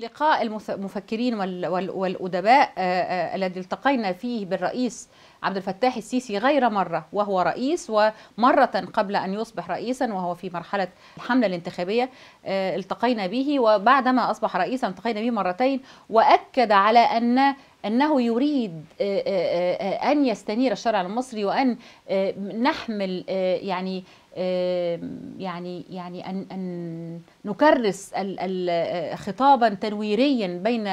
لقاء المفكرين والأدباء الذي التقينا فيه بالرئيس عبد الفتاح السيسي غير مرة وهو رئيس ومرة قبل أن يصبح رئيسا وهو في مرحلة الحملة الانتخابية التقينا به وبعدما أصبح رئيسا التقينا به مرتين وأكد على أن أنه يريد آه، آه، آه، أن يستنير الشرع المصري وأن نحمل يعني يعني يعني ان ان نكرس خطابا تنويريا بين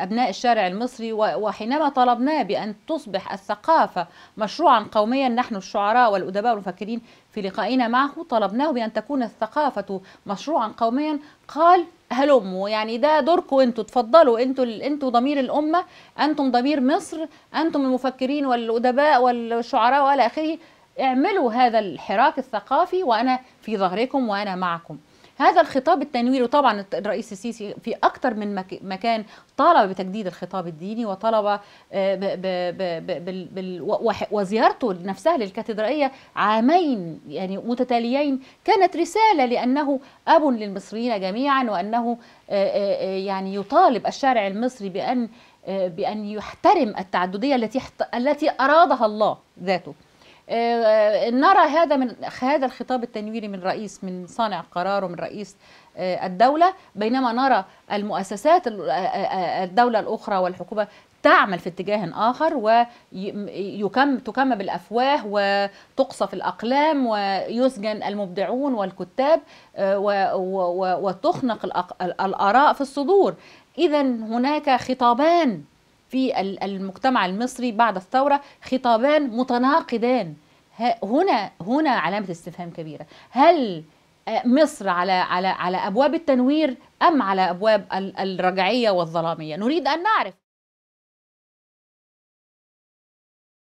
ابناء الشارع المصري وحينما طلبناه بان تصبح الثقافه مشروعا قوميا نحن الشعراء والادباء والمفكرين في لقائنا معه طلبناه بان تكون الثقافه مشروعا قوميا قال هلموا يعني ده دوركم انتوا اتفضلوا انتوا انتوا ضمير الامه انتم ضمير مصر انتم المفكرين والادباء والشعراء والى اخره اعملوا هذا الحراك الثقافي وانا في ظهركم وانا معكم هذا الخطاب التنويري وطبعا الرئيس السيسي في اكثر من مكان طالب بتجديد الخطاب الديني وطلب آه، وزيارته نفسها للكاتدرائيه عامين يعني متتاليين كانت رساله لانه اب للمصريين جميعا وانه آه، آه، يعني يطالب الشارع المصري بان بان يحترم التعدديه التي التي ارادها الله ذاته آه، آه، نرى هذا من هذا الخطاب التنويري من رئيس من صانع قرار ومن رئيس آه، الدولة بينما نرى المؤسسات الدولة الأخرى والحكومة تعمل في اتجاه آخر ويكم بالأفواه وتقصف الأقلام ويسجن المبدعون والكتاب وتخنق الأراء في الصدور إذا هناك خطابان في المجتمع المصري بعد الثورة خطابان متناقضان هنا هنا علامة استفهام كبيرة هل آه، مصر على على على ابواب التنوير ام على ابواب الرجعيه والظلاميه نريد ان نعرف